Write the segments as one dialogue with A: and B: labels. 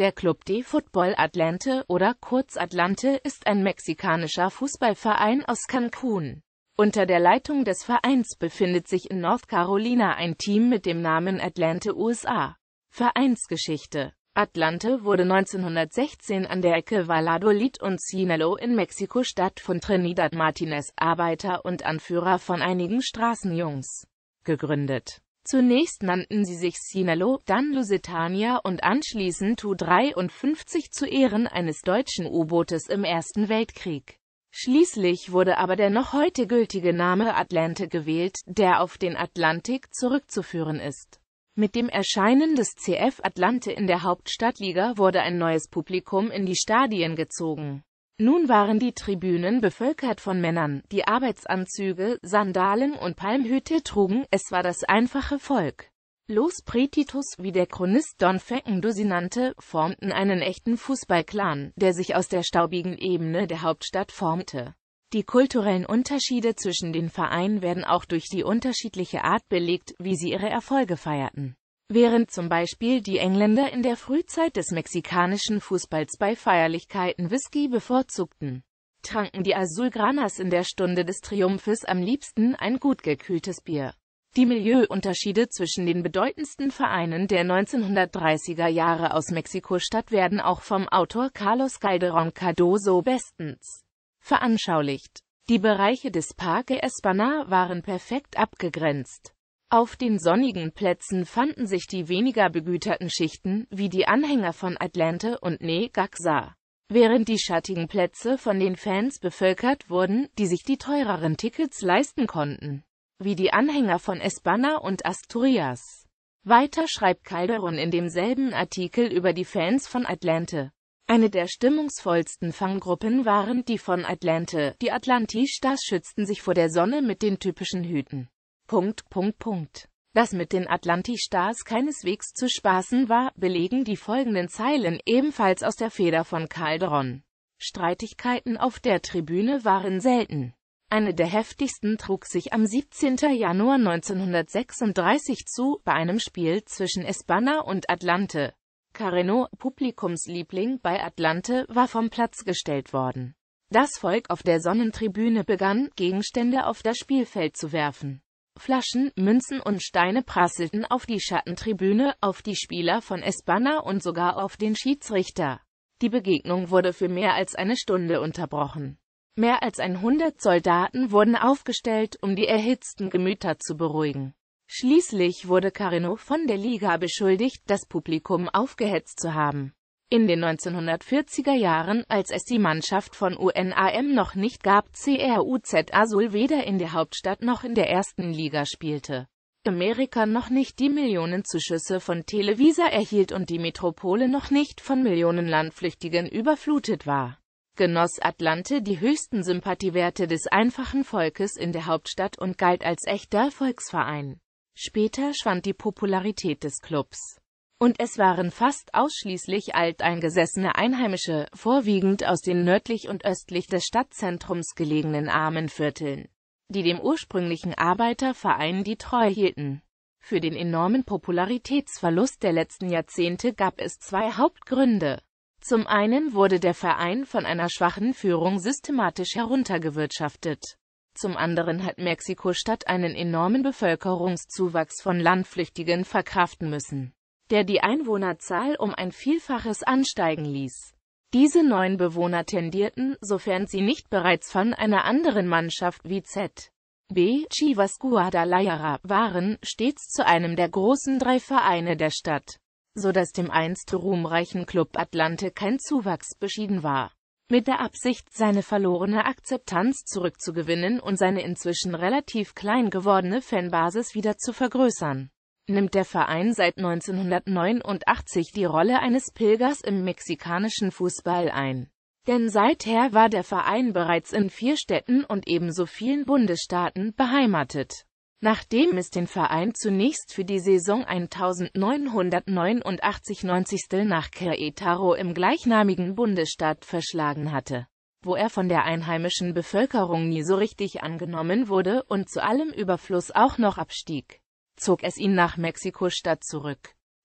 A: Der Club de Football Atlante oder kurz Atlante ist ein mexikanischer Fußballverein aus Cancun. Unter der Leitung des Vereins befindet sich in North Carolina ein Team mit dem Namen Atlante USA. Vereinsgeschichte Atlante wurde 1916 an der Ecke Valladolid und Sinalo in Mexiko-Stadt von Trinidad Martinez, Arbeiter und Anführer von einigen Straßenjungs, gegründet. Zunächst nannten sie sich Sinalo, dann Lusitania und anschließend Tu-53 zu Ehren eines deutschen U-Bootes im Ersten Weltkrieg. Schließlich wurde aber der noch heute gültige Name Atlante gewählt, der auf den Atlantik zurückzuführen ist. Mit dem Erscheinen des CF Atlante in der Hauptstadtliga wurde ein neues Publikum in die Stadien gezogen. Nun waren die Tribünen bevölkert von Männern, die Arbeitsanzüge, Sandalen und Palmhüte trugen, es war das einfache Volk. Los Pretitus, wie der Chronist Don Feckendo sie nannte, formten einen echten Fußballclan, der sich aus der staubigen Ebene der Hauptstadt formte. Die kulturellen Unterschiede zwischen den Vereinen werden auch durch die unterschiedliche Art belegt, wie sie ihre Erfolge feierten. Während zum Beispiel die Engländer in der Frühzeit des mexikanischen Fußballs bei Feierlichkeiten Whisky bevorzugten, tranken die Azulgranas in der Stunde des Triumphes am liebsten ein gut gekühltes Bier. Die Milieuunterschiede zwischen den bedeutendsten Vereinen der 1930er Jahre aus Mexiko-Stadt werden auch vom Autor Carlos Calderón Cardoso bestens veranschaulicht. Die Bereiche des Parque Espana waren perfekt abgegrenzt. Auf den sonnigen Plätzen fanden sich die weniger begüterten Schichten, wie die Anhänger von Atlante und Ne Gaxa. Während die schattigen Plätze von den Fans bevölkert wurden, die sich die teureren Tickets leisten konnten, wie die Anhänger von Espana und Asturias. Weiter schreibt Calderon in demselben Artikel über die Fans von Atlante. Eine der stimmungsvollsten Fanggruppen waren die von Atlante. Die Atlantistas schützten sich vor der Sonne mit den typischen Hüten. Punkt, Punkt, Punkt. Dass mit den Atlantistars keineswegs zu spaßen war, belegen die folgenden Zeilen ebenfalls aus der Feder von Calderon. Streitigkeiten auf der Tribüne waren selten. Eine der heftigsten trug sich am 17. Januar 1936 zu, bei einem Spiel zwischen Espana und Atlante. Carreno, Publikumsliebling bei Atlante, war vom Platz gestellt worden. Das Volk auf der Sonnentribüne begann, Gegenstände auf das Spielfeld zu werfen. Flaschen, Münzen und Steine prasselten auf die Schattentribüne, auf die Spieler von Espana und sogar auf den Schiedsrichter. Die Begegnung wurde für mehr als eine Stunde unterbrochen. Mehr als 100 Soldaten wurden aufgestellt, um die erhitzten Gemüter zu beruhigen. Schließlich wurde Carino von der Liga beschuldigt, das Publikum aufgehetzt zu haben. In den 1940er Jahren, als es die Mannschaft von UNAM noch nicht gab, CRUZ Azul weder in der Hauptstadt noch in der ersten Liga spielte, Amerika noch nicht die Millionenzuschüsse von Televisa erhielt und die Metropole noch nicht von Millionen Landflüchtigen überflutet war, genoss Atlante die höchsten Sympathiewerte des einfachen Volkes in der Hauptstadt und galt als echter Volksverein. Später schwand die Popularität des Clubs und es waren fast ausschließlich alteingesessene Einheimische, vorwiegend aus den nördlich und östlich des Stadtzentrums gelegenen Armenvierteln, die dem ursprünglichen Arbeiterverein die Treu hielten. Für den enormen Popularitätsverlust der letzten Jahrzehnte gab es zwei Hauptgründe. Zum einen wurde der Verein von einer schwachen Führung systematisch heruntergewirtschaftet. Zum anderen hat Mexiko-Stadt einen enormen Bevölkerungszuwachs von Landflüchtigen verkraften müssen der die Einwohnerzahl um ein Vielfaches ansteigen ließ. Diese neuen Bewohner tendierten, sofern sie nicht bereits von einer anderen Mannschaft wie Z. B. Chivas Guadalajara waren, stets zu einem der großen drei Vereine der Stadt, so dass dem einst ruhmreichen Club Atlante kein Zuwachs beschieden war. Mit der Absicht, seine verlorene Akzeptanz zurückzugewinnen und seine inzwischen relativ klein gewordene Fanbasis wieder zu vergrößern, nimmt der Verein seit 1989 die Rolle eines Pilgers im mexikanischen Fußball ein. Denn seither war der Verein bereits in vier Städten und ebenso vielen Bundesstaaten beheimatet. Nachdem es den Verein zunächst für die Saison 1989-90 nach Querétaro im gleichnamigen Bundesstaat verschlagen hatte, wo er von der einheimischen Bevölkerung nie so richtig angenommen wurde und zu allem Überfluss auch noch abstieg zog es ihn nach Mexiko-Stadt zurück.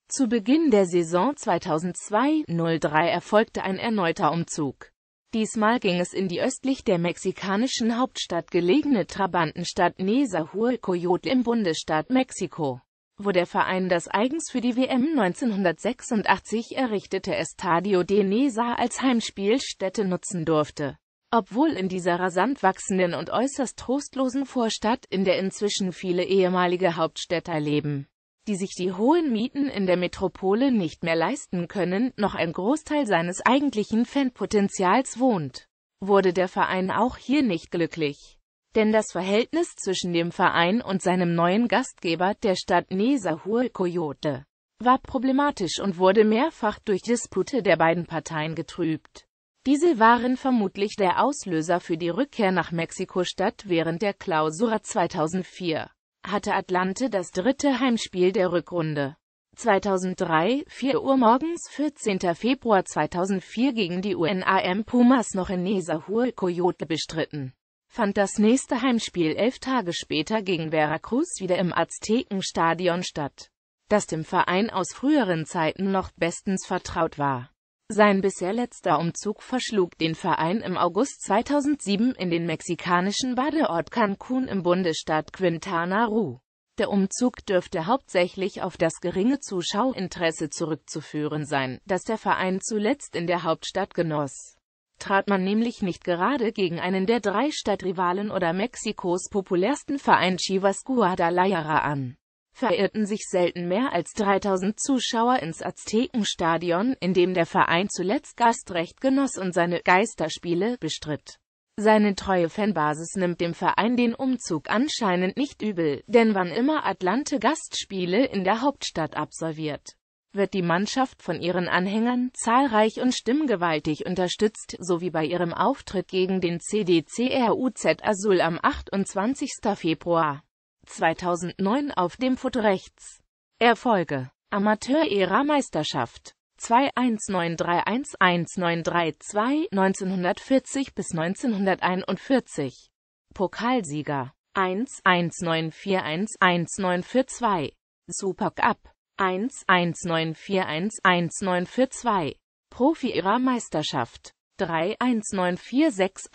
A: Zu Beginn der Saison 2002-03 erfolgte ein erneuter Umzug. Diesmal ging es in die östlich der mexikanischen Hauptstadt gelegene Trabantenstadt Nezahualcoyotl im Bundesstaat Mexiko, wo der Verein das eigens für die WM 1986 errichtete Estadio de Neza als Heimspielstätte nutzen durfte. Obwohl in dieser rasant wachsenden und äußerst trostlosen Vorstadt, in der inzwischen viele ehemalige Hauptstädter leben, die sich die hohen Mieten in der Metropole nicht mehr leisten können, noch ein Großteil seines eigentlichen Fanpotenzials wohnt, wurde der Verein auch hier nicht glücklich. Denn das Verhältnis zwischen dem Verein und seinem neuen Gastgeber, der Stadt Nesahur Coyote, war problematisch und wurde mehrfach durch Dispute der beiden Parteien getrübt. Diese waren vermutlich der Auslöser für die Rückkehr nach Mexiko-Stadt während der Klausura 2004. Hatte Atlante das dritte Heimspiel der Rückrunde. 2003, 4 Uhr morgens, 14. Februar 2004 gegen die UNAM Pumas noch in Nesahur Coyote bestritten. Fand das nächste Heimspiel elf Tage später gegen Veracruz wieder im Aztekenstadion statt, das dem Verein aus früheren Zeiten noch bestens vertraut war. Sein bisher letzter Umzug verschlug den Verein im August 2007 in den mexikanischen Badeort Cancun im Bundesstaat Quintana Roo. Der Umzug dürfte hauptsächlich auf das geringe Zuschauinteresse zurückzuführen sein, das der Verein zuletzt in der Hauptstadt genoss. Trat man nämlich nicht gerade gegen einen der drei Stadtrivalen oder Mexikos populärsten Verein Chivas Guadalajara an verirrten sich selten mehr als 3000 Zuschauer ins Aztekenstadion, in dem der Verein zuletzt Gastrecht genoss und seine Geisterspiele bestritt. Seine treue Fanbasis nimmt dem Verein den Umzug anscheinend nicht übel, denn wann immer Atlante Gastspiele in der Hauptstadt absolviert, wird die Mannschaft von ihren Anhängern zahlreich und stimmgewaltig unterstützt, so wie bei ihrem Auftritt gegen den CDCRUZ Azul am 28. Februar. 2009 auf dem Foto rechts. Erfolge Amateur-Ära-Meisterschaft 21931193 1940 bis 1941 Pokalsieger 11941194 Super Cup 11941194 Profi-Ära-Meisterschaft 319461947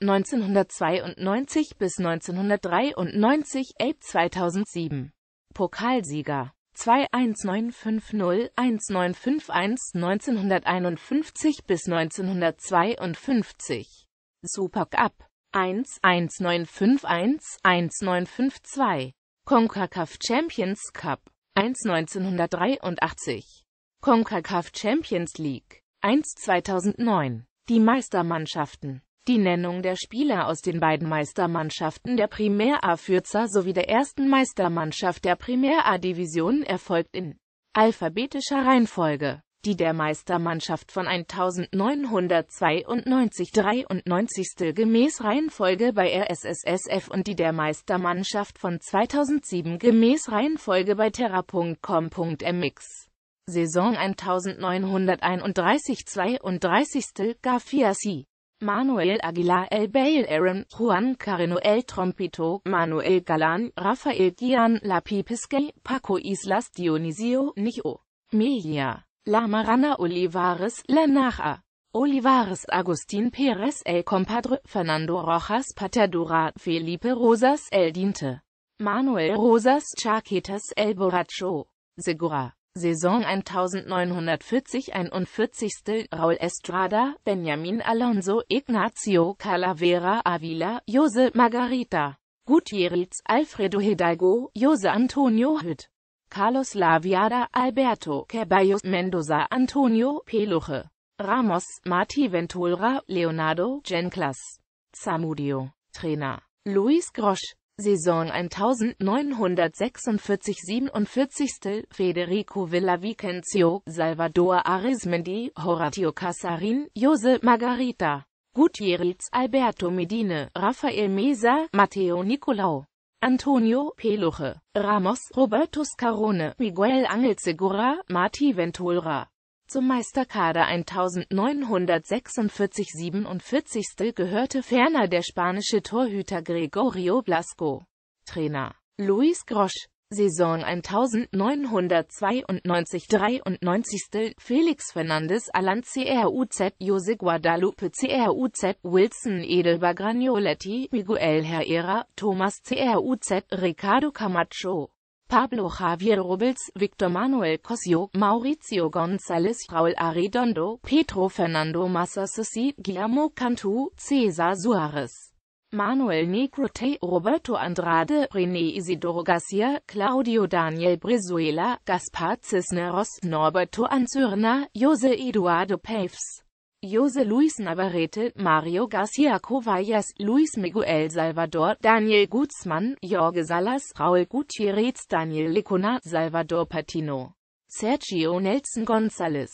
A: 1992 bis 1993 Ape 2007 Pokalsieger 21950 1951 1951 bis 1952 Supercup 11951 1952 CONCACAF Champions Cup 1 1983 CONCACAF Champions League 1 2009. Die Meistermannschaften die Nennung der Spieler aus den beiden Meistermannschaften der Primär A-Fürzer sowie der ersten Meistermannschaft der Primär A-Division erfolgt in alphabetischer Reihenfolge. Die der Meistermannschaft von 1992 93. gemäß Reihenfolge bei RSSSF und die der Meistermannschaft von 2007 gemäß Reihenfolge bei Terra.com.mx. Saison 1931-32 Garfiasi. Manuel Aguilar El Bail Aaron, Juan Carino El Trompito, Manuel Galan, Rafael Gian Lapipisque, Paco Islas Dionisio Nicho, Mejia, La Marana Olivares, La Naja, Olivares Agustín Pérez El Compadre, Fernando Rojas Patadura, Felipe Rosas El Dinte, Manuel Rosas Chaquetas El Borracho, Segura. Saison 1940-41. Raul Estrada, Benjamin Alonso, Ignacio Calavera Avila, Jose Margarita, Gutierrez, Alfredo Hidalgo, Jose Antonio Hüt, Carlos Laviada, Alberto Ceballos Mendoza, Antonio Peluche, Ramos, Marti Ventura, Leonardo Genclas, Zamudio, Trainer, Luis Grosch Saison 1946-47 Federico Villavicencio, Salvador Arismendi, Horatio Casarin, Jose Margarita, Gutierrez Alberto Medine, Rafael Mesa, Matteo Nicolau, Antonio Peluche, Ramos, Roberto Scarone, Miguel Angel Segura, Marti Ventura. Zum Meisterkader 1946-47. gehörte ferner der spanische Torhüter Gregorio Blasco. Trainer Luis Grosch Saison 1992-93 Felix Fernandes Alan CRUZ Jose Guadalupe CRUZ Wilson Edelbar Granioletti Miguel Herrera Thomas CRUZ Ricardo Camacho Pablo Javier Robles, Victor Manuel Cosio, Mauricio González, Raúl Arredondo, Pedro Fernando Massassi, Guillermo Cantu, Cesar Suárez. Manuel Negrote, Roberto Andrade, René Isidoro Garcia, Claudio Daniel Brizuela, Gaspar Cisneros, Norberto Anzürner, Jose Eduardo Paves. Jose Luis Navarrete, Mario Garcia Covallas, Luis Miguel Salvador, Daniel Gutzmann, Jorge Salas, Raul Gutierrez, Daniel Lecuna, Salvador Patino, Sergio Nelson González,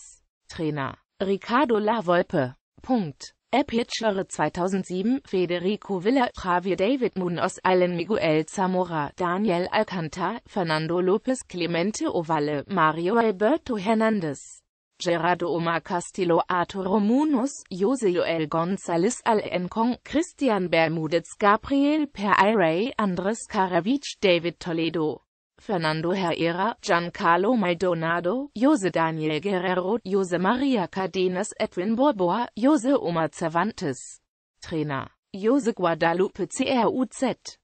A: Trainer, Ricardo La Volpe. Punkt. App 2007, Federico Villa, Javier David Munoz, Allen Miguel Zamora, Daniel Alcanta, Fernando López, Clemente Ovalle, Mario Alberto Hernández. Gerardo Omar Castillo, Arturo Munoz, José Joel González Alencon, Christian Bermudez, Gabriel Pereira, Andres Karavic, David Toledo. Fernando Herrera, Giancarlo Maldonado, Jose Daniel Guerrero, Jose Maria Cardenas, Edwin Borboa, Jose Omar Cervantes. Trainer, Jose Guadalupe CRUZ.